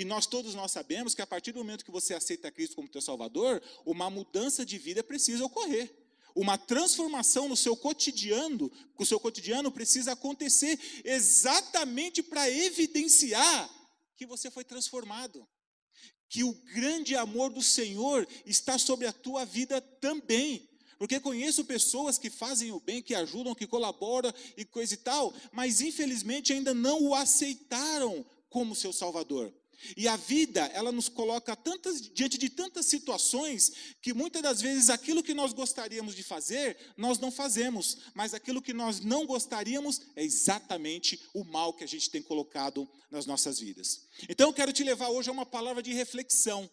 E nós todos nós sabemos que a partir do momento que você aceita Cristo como teu Salvador, uma mudança de vida precisa ocorrer. Uma transformação no seu cotidiano, o seu cotidiano precisa acontecer exatamente para evidenciar que você foi transformado. Que o grande amor do Senhor está sobre a tua vida também. Porque conheço pessoas que fazem o bem, que ajudam, que colaboram e coisa e tal, mas infelizmente ainda não o aceitaram como seu Salvador. E a vida, ela nos coloca tantas, diante de tantas situações que muitas das vezes aquilo que nós gostaríamos de fazer, nós não fazemos, mas aquilo que nós não gostaríamos é exatamente o mal que a gente tem colocado nas nossas vidas. Então eu quero te levar hoje a uma palavra de reflexão.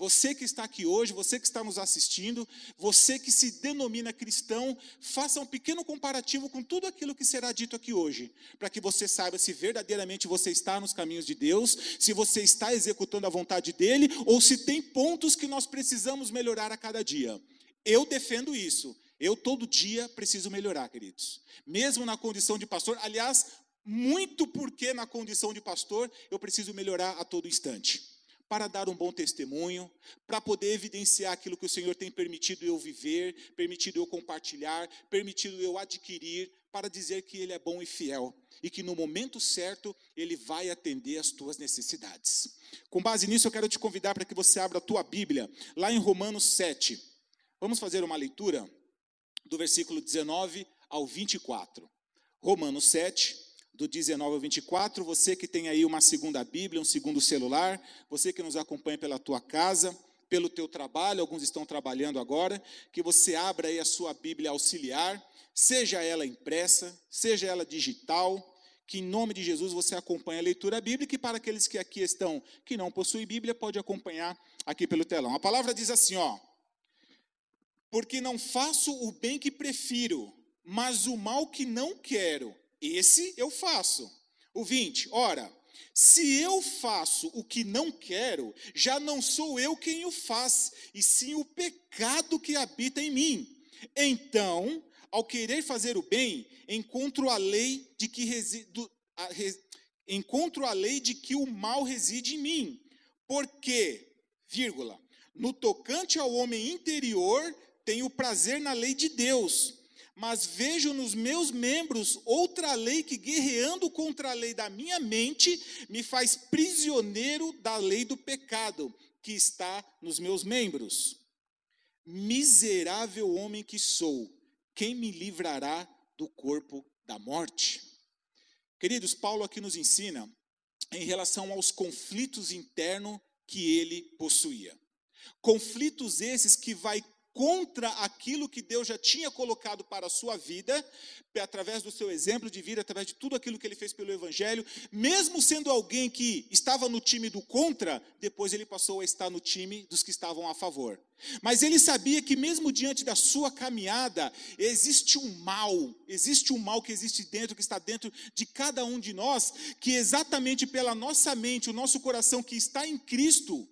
Você que está aqui hoje, você que está nos assistindo, você que se denomina cristão, faça um pequeno comparativo com tudo aquilo que será dito aqui hoje, para que você saiba se verdadeiramente você está nos caminhos de Deus, se você está executando a vontade dele ou se tem pontos que nós precisamos melhorar a cada dia. Eu defendo isso. Eu todo dia preciso melhorar, queridos. Mesmo na condição de pastor, aliás, muito porque na condição de pastor eu preciso melhorar a todo instante para dar um bom testemunho, para poder evidenciar aquilo que o Senhor tem permitido eu viver, permitido eu compartilhar, permitido eu adquirir, para dizer que Ele é bom e fiel e que no momento certo Ele vai atender às tuas necessidades. Com base nisso, eu quero te convidar para que você abra a tua Bíblia, lá em Romanos 7. Vamos fazer uma leitura do versículo 19 ao 24. Romanos 7, do 19 ao 24. Você que tem aí uma segunda Bíblia, um segundo celular, você que nos acompanha pela tua casa, pelo teu trabalho, alguns estão trabalhando agora, que você abra aí a sua Bíblia auxiliar, seja ela impressa, seja ela digital, que em nome de Jesus você acompanhe a leitura bíblica e para aqueles que aqui estão que não possuem Bíblia, pode acompanhar aqui pelo telão. A palavra diz assim, ó: Porque não faço o bem que prefiro, mas o mal que não quero, esse eu faço. O 20, ora, se eu faço o que não quero, já não sou eu quem o faz, e sim o pecado que habita em mim. Então, ao querer fazer o bem, encontro a lei de que resido, a, encontro a lei de que o mal reside em mim. Porque, vírgula, no tocante ao homem interior, tenho prazer na lei de Deus, mas vejo nos meus membros outra lei que, guerreando contra a lei da minha mente, me faz prisioneiro da lei do pecado que está nos meus membros. Miserável homem que sou, quem me livrará do corpo da morte? Queridos, Paulo aqui nos ensina em relação aos conflitos internos que ele possuía. Conflitos esses que vai contra aquilo que Deus já tinha colocado para a sua vida, através do seu exemplo de vida, através de tudo aquilo que ele fez pelo Evangelho, mesmo sendo alguém que estava no time do contra, depois ele passou a estar no time dos que estavam a favor. Mas ele sabia que, mesmo diante da sua caminhada, existe um mal, existe um mal que existe dentro, que está dentro de cada um de nós, que exatamente pela nossa mente, o nosso coração que está em Cristo,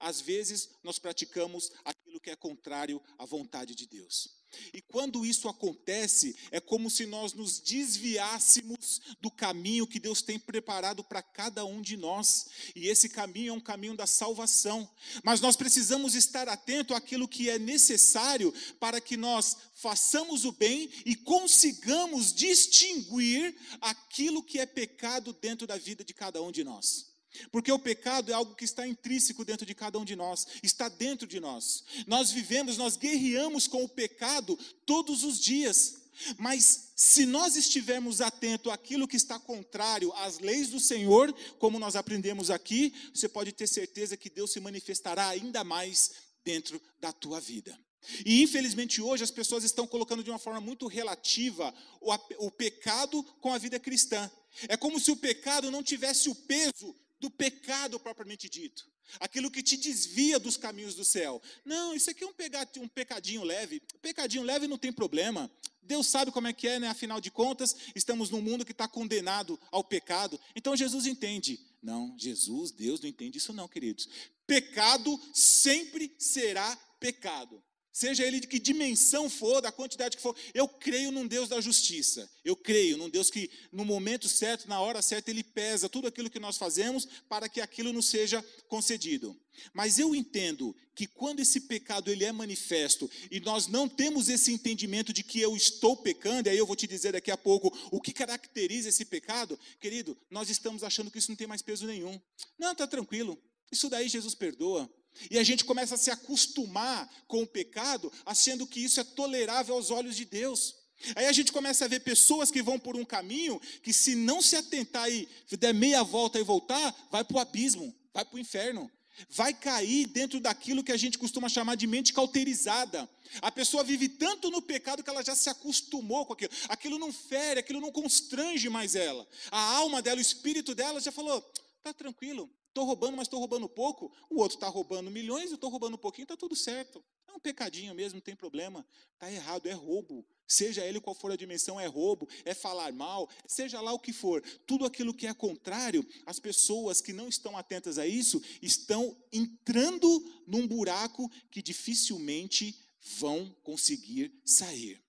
às vezes, nós praticamos aquilo que é contrário à vontade de Deus. E quando isso acontece, é como se nós nos desviássemos do caminho que Deus tem preparado para cada um de nós. E esse caminho é um caminho da salvação. Mas nós precisamos estar atento àquilo que é necessário para que nós façamos o bem e consigamos distinguir aquilo que é pecado dentro da vida de cada um de nós. Porque o pecado é algo que está intrínseco dentro de cada um de nós, está dentro de nós. Nós vivemos, nós guerreamos com o pecado todos os dias. Mas se nós estivermos atento àquilo que está contrário às leis do Senhor, como nós aprendemos aqui, você pode ter certeza que Deus se manifestará ainda mais dentro da tua vida. E infelizmente hoje as pessoas estão colocando de uma forma muito relativa o, o pecado com a vida cristã. É como se o pecado não tivesse o peso do pecado propriamente dito, aquilo que te desvia dos caminhos do céu. Não, isso aqui é um, pecadinho, um pecadinho leve. Pecadinho leve não tem problema. Deus sabe como é que é, né? Afinal de contas, estamos num mundo que está condenado ao pecado. Então Jesus entende. Não, Jesus, Deus não entende isso, não, queridos. Pecado sempre será pecado seja ele de que dimensão for, da quantidade que for, eu creio num Deus da justiça. Eu creio num Deus que, no momento certo, na hora certa, ele pesa tudo aquilo que nós fazemos para que aquilo nos seja concedido. Mas eu entendo que quando esse pecado ele é manifesto e nós não temos esse entendimento de que eu estou pecando, e aí eu vou te dizer daqui a pouco o que caracteriza esse pecado, querido, nós estamos achando que isso não tem mais peso nenhum. Não, está tranquilo. Isso daí Jesus perdoa. E a gente começa a se acostumar com o pecado, achando que isso é tolerável aos olhos de Deus. Aí a gente começa a ver pessoas que vão por um caminho que, se não se atentar e der meia volta e voltar, vai para o abismo, vai para o inferno. Vai cair dentro daquilo que a gente costuma chamar de mente cauterizada. A pessoa vive tanto no pecado que ela já se acostumou com aquilo. Aquilo não fere, aquilo não constrange mais ela. A alma dela, o espírito dela já falou: está tranquilo, Estou roubando, mas estou roubando pouco. O outro está roubando milhões, eu estou roubando um pouquinho, está tudo certo. É um pecadinho mesmo, não tem problema. Está errado, é roubo. Seja ele qual for a dimensão, é roubo, é falar mal, seja lá o que for. Tudo aquilo que é contrário, as pessoas que não estão atentas a isso estão entrando num buraco que dificilmente vão conseguir sair.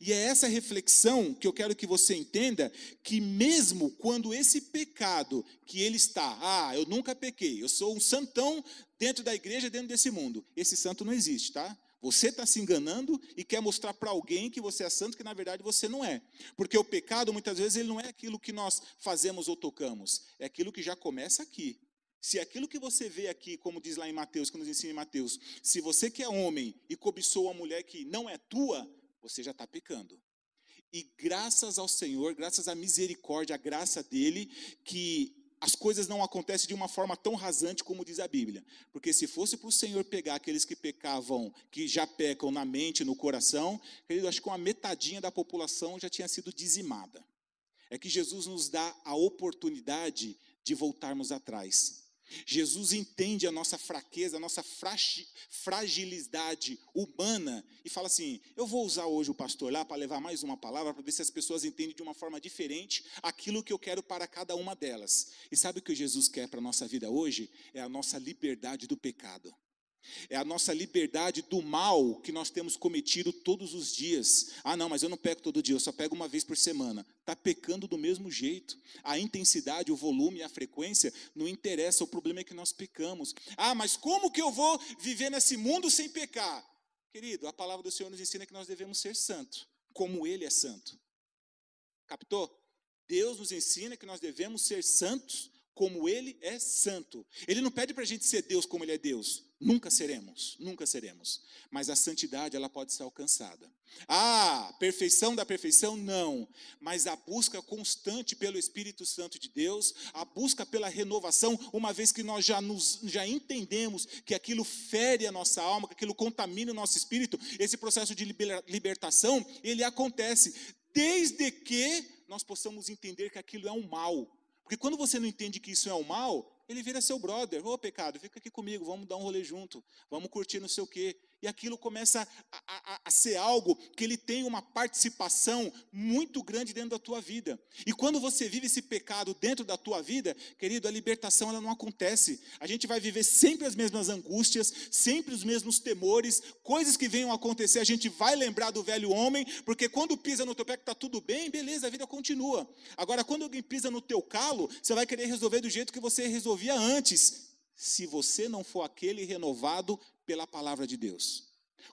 E é essa reflexão que eu quero que você entenda que mesmo quando esse pecado que ele está, ah, eu nunca pequei, eu sou um santão dentro da igreja, dentro desse mundo, esse santo não existe, tá? Você está se enganando e quer mostrar para alguém que você é santo, que na verdade você não é. Porque o pecado, muitas vezes, ele não é aquilo que nós fazemos ou tocamos, é aquilo que já começa aqui. Se aquilo que você vê aqui, como diz lá em Mateus, que nos ensina em Mateus, se você que é homem e cobiçou uma mulher que não é tua, você já está pecando. E graças ao Senhor, graças à misericórdia, à graça dele, que as coisas não acontecem de uma forma tão rasante como diz a Bíblia. Porque se fosse para o Senhor pegar aqueles que pecavam, que já pecam na mente, no coração, querido, acho que uma metadinha da população já tinha sido dizimada. É que Jesus nos dá a oportunidade de voltarmos atrás. Jesus entende a nossa fraqueza, a nossa fragilidade humana e fala assim: eu vou usar hoje o pastor lá para levar mais uma palavra, para ver se as pessoas entendem de uma forma diferente aquilo que eu quero para cada uma delas. E sabe o que Jesus quer para a nossa vida hoje? É a nossa liberdade do pecado. É a nossa liberdade do mal que nós temos cometido todos os dias. Ah, não, mas eu não pego todo dia, eu só pego uma vez por semana. Está pecando do mesmo jeito. A intensidade, o volume, a frequência não interessa, o problema é que nós pecamos. Ah, mas como que eu vou viver nesse mundo sem pecar? Querido, a palavra do Senhor nos ensina que nós devemos ser santos, como Ele é santo. Captou? Deus nos ensina que nós devemos ser santos como Ele é santo. Ele não pede para a gente ser Deus como Ele é Deus. Nunca seremos, nunca seremos. Mas a santidade, ela pode ser alcançada. Ah, perfeição da perfeição? Não. Mas a busca constante pelo Espírito Santo de Deus, a busca pela renovação, uma vez que nós já, nos, já entendemos que aquilo fere a nossa alma, que aquilo contamina o nosso espírito, esse processo de libertação, ele acontece desde que nós possamos entender que aquilo é um mal, porque quando você não entende que isso é um mal, ele vira seu brother. Ô, oh, pecado, fica aqui comigo, vamos dar um rolê junto, vamos curtir não sei o quê. E aquilo começa a, a, a, ser algo que ele tem uma participação muito grande dentro da tua vida. E quando você vive esse pecado dentro da tua vida, querido, a libertação ela não acontece. A gente vai viver sempre as mesmas angústias, sempre os mesmos temores, coisas que venham a acontecer, a gente vai lembrar do velho homem, porque quando pisa no teu pé que está tudo bem, beleza, a vida continua. Agora, quando alguém pisa no teu calo, você vai querer resolver do jeito que você resolvia antes. Se você não for aquele renovado pela palavra de Deus.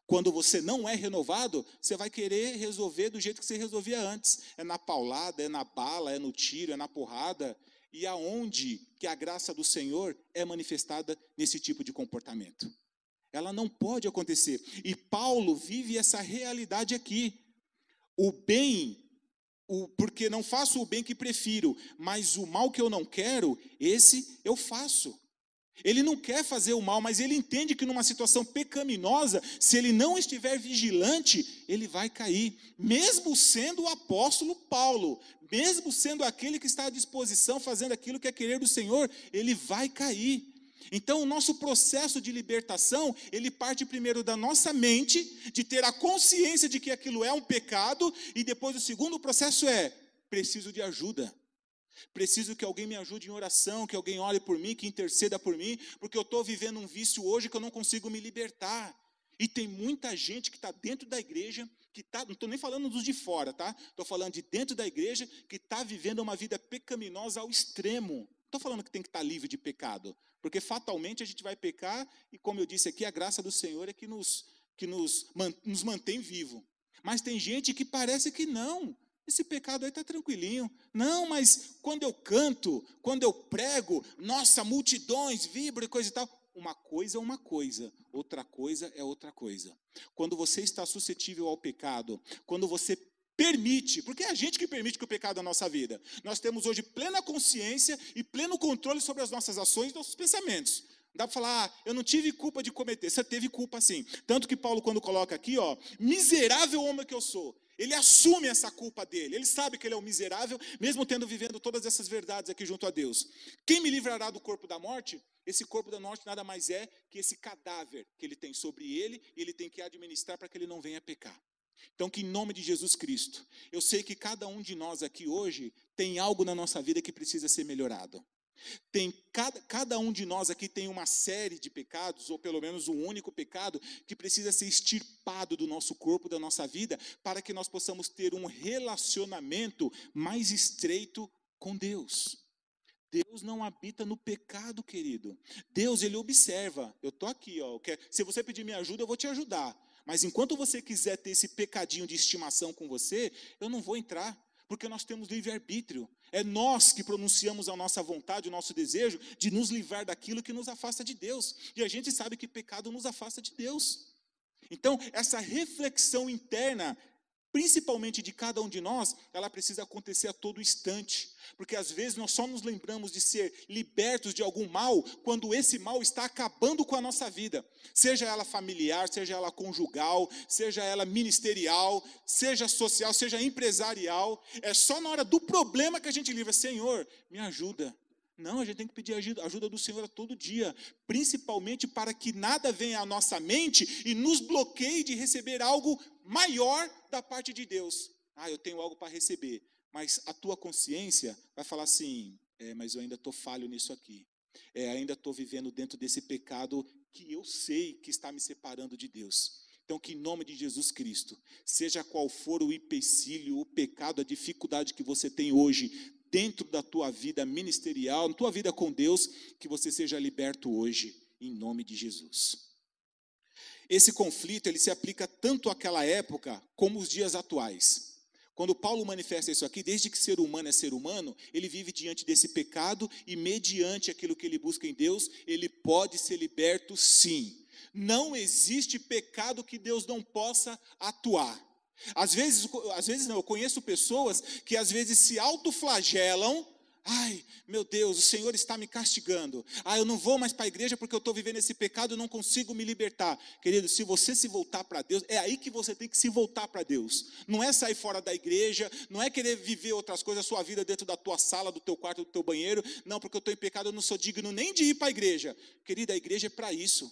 Quando você não é renovado, você vai querer resolver do jeito que você resolvia antes. É na paulada, é na bala, é no tiro, é na porrada. E aonde que a graça do Senhor é manifestada nesse tipo de comportamento? Ela não pode acontecer. E Paulo vive essa realidade aqui. O bem, o, porque não faço o bem que prefiro, mas o mal que eu não quero, esse eu faço. Ele não quer fazer o mal, mas ele entende que numa situação pecaminosa, se ele não estiver vigilante, ele vai cair. Mesmo sendo o apóstolo Paulo, mesmo sendo aquele que está à disposição fazendo aquilo que é querer do Senhor, ele vai cair. Então, o nosso processo de libertação, ele parte primeiro da nossa mente, de ter a consciência de que aquilo é um pecado, e depois o segundo processo é: preciso de ajuda. Preciso que alguém me ajude em oração, que alguém ore por mim, que interceda por mim, porque eu estou vivendo um vício hoje que eu não consigo me libertar. E tem muita gente que está dentro da igreja, que tá, não estou nem falando dos de fora, tá? Estou falando de dentro da igreja que está vivendo uma vida pecaminosa ao extremo. Estou falando que tem que estar tá livre de pecado, porque fatalmente a gente vai pecar e, como eu disse aqui, a graça do Senhor é que nos que nos, nos mantém vivo. Mas tem gente que parece que não, esse pecado aí está tranquilinho. Não, mas quando eu canto, quando eu prego, nossa, multidões, vibra e coisa e tal. Uma coisa é uma coisa, outra coisa é outra coisa. Quando você está suscetível ao pecado, quando você permite, porque é a gente que permite que o pecado é a nossa vida. Nós temos hoje plena consciência e pleno controle sobre as nossas ações e nossos pensamentos. Não dá para falar, ah, eu não tive culpa de cometer. Você teve culpa sim. Tanto que Paulo, quando coloca aqui, ó, miserável homem que eu sou, ele assume essa culpa dele. Ele sabe que ele é um miserável, mesmo tendo vivendo todas essas verdades aqui junto a Deus. Quem me livrará do corpo da morte? Esse corpo da morte nada mais é que esse cadáver que ele tem sobre ele e ele tem que administrar para que ele não venha pecar. Então, que em nome de Jesus Cristo, eu sei que cada um de nós aqui hoje tem algo na nossa vida que precisa ser melhorado. Tem cada, cada um de nós aqui tem uma série de pecados, ou pelo menos um único pecado, que precisa ser extirpado do nosso corpo, da nossa vida, para que nós possamos ter um relacionamento mais estreito com Deus. Deus não habita no pecado, querido. Deus, ele observa. Eu estou aqui, ó. Se você pedir minha ajuda, eu vou te ajudar. Mas enquanto você quiser ter esse pecadinho de estimação com você, eu não vou entrar. Porque nós temos livre-arbítrio. É nós que pronunciamos a nossa vontade, o nosso desejo de nos livrar daquilo que nos afasta de Deus. E a gente sabe que pecado nos afasta de Deus. Então, essa reflexão interna principalmente de cada um de nós, ela precisa acontecer a todo instante, porque às vezes nós só nos lembramos de ser libertos de algum mal quando esse mal está acabando com a nossa vida, seja ela familiar, seja ela conjugal, seja ela ministerial, seja social, seja empresarial, é só na hora do problema que a gente livra, Senhor, me ajuda, não, a gente tem que pedir ajuda, ajuda do Senhor todo dia, principalmente para que nada venha à nossa mente e nos bloqueie de receber algo maior da parte de Deus. Ah, eu tenho algo para receber, mas a tua consciência vai falar assim: é, mas eu ainda estou falho nisso aqui, é, ainda estou vivendo dentro desse pecado que eu sei que está me separando de Deus. Então, que em nome de Jesus Cristo, seja qual for o empecilho, o pecado, a dificuldade que você tem hoje, dentro da tua vida ministerial, na tua vida com Deus, que você seja liberto hoje, em nome de Jesus. Esse conflito ele se aplica tanto àquela época como os dias atuais. Quando Paulo manifesta isso aqui, desde que ser humano é ser humano, ele vive diante desse pecado e, mediante aquilo que ele busca em Deus, ele pode ser liberto sim. Não existe pecado que Deus não possa atuar. Às vezes, às vezes não, eu conheço pessoas que às vezes se autoflagelam. Ai, meu Deus, o Senhor está me castigando. Ah, eu não vou mais para a igreja porque eu estou vivendo esse pecado e não consigo me libertar. Querido, se você se voltar para Deus, é aí que você tem que se voltar para Deus. Não é sair fora da igreja, não é querer viver outras coisas, a sua vida dentro da tua sala, do teu quarto, do teu banheiro. Não, porque eu estou em pecado, eu não sou digno nem de ir para a igreja. Querido, a igreja é para isso.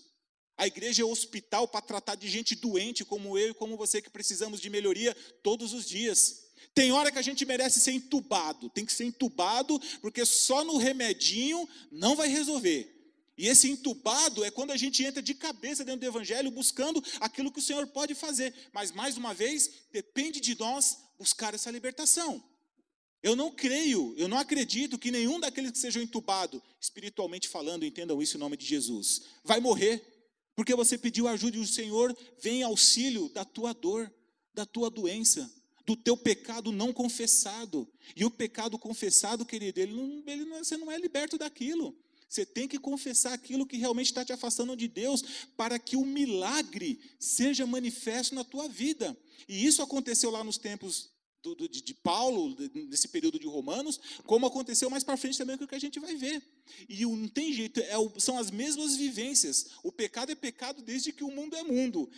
A igreja é hospital para tratar de gente doente como eu e como você que precisamos de melhoria todos os dias. Tem hora que a gente merece ser entubado, tem que ser entubado, porque só no remedinho não vai resolver. E esse entubado é quando a gente entra de cabeça dentro do Evangelho, buscando aquilo que o Senhor pode fazer. Mas, mais uma vez, depende de nós buscar essa libertação. Eu não creio, eu não acredito que nenhum daqueles que sejam entubados, espiritualmente falando, entendam isso em nome de Jesus, vai morrer. Porque você pediu ajuda e o Senhor vem auxílio da tua dor, da tua doença, do teu pecado não confessado. E o pecado confessado, querido, ele não, ele não, é, você não é liberto daquilo. Você tem que confessar aquilo que realmente está te afastando de Deus, para que o milagre seja manifesto na tua vida. E isso aconteceu lá nos tempos do, do, de, de, Paulo, nesse período de Romanos, como aconteceu mais para frente também, é o que a gente vai ver. E não tem jeito, é, são as mesmas vivências. O pecado é pecado desde que o mundo é mundo.